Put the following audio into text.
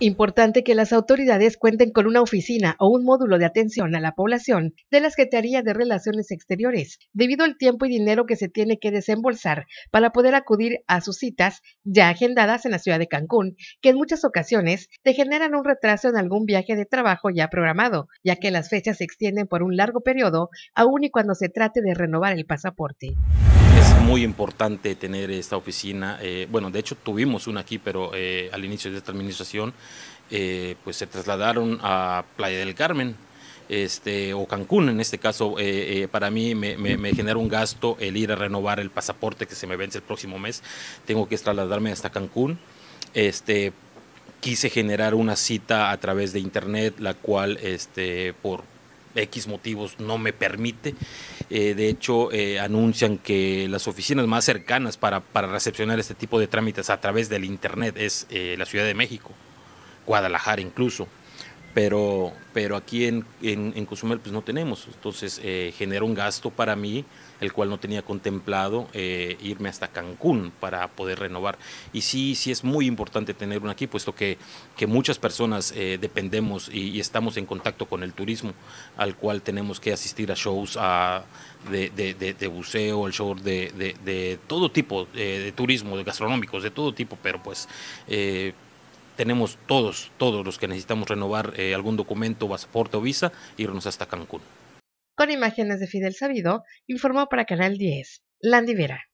Importante que las autoridades cuenten con una oficina o un módulo de atención a la población de la Secretaría de Relaciones Exteriores, debido al tiempo y dinero que se tiene que desembolsar para poder acudir a sus citas ya agendadas en la ciudad de Cancún, que en muchas ocasiones te generan un retraso en algún viaje de trabajo ya programado, ya que las fechas se extienden por un largo periodo, aun y cuando se trate de renovar el pasaporte es muy importante tener esta oficina. Eh, bueno, de hecho tuvimos una aquí, pero eh, al inicio de esta administración, eh, pues se trasladaron a Playa del Carmen. Este, o Cancún en este caso, para mí me, genera un gasto el ir a renovar el pasaporte que se me vence el próximo mes, tengo que trasladarme hasta Cancún, este, quise generar una cita a través de internet, la cual este, por, X motivos no me permite. Eh, de hecho, eh, anuncian que las oficinas más cercanas para, recepcionar este tipo de trámites a través del Internet es eh, la Ciudad de México, Guadalajara incluso, pero, pero aquí en, en, en, Cozumel pues no tenemos, entonces eh, genera un gasto para mí, el cual no tenía contemplado eh, irme hasta Cancún para poder renovar. Y sí, sí es muy importante tener uno aquí, puesto que, que muchas personas eh, dependemos y, estamos en contacto con el turismo, al cual tenemos que asistir a shows a, de, de, buceo, al show de, todo tipo, eh, de turismo, de gastronómicos, de todo tipo, pero pues tenemos todos, todos los que necesitamos renovar eh, algún documento, pasaporte o visa, irnos hasta Cancún. Con imágenes de Fidel Sabido, informó para Canal 10, Landy Vera.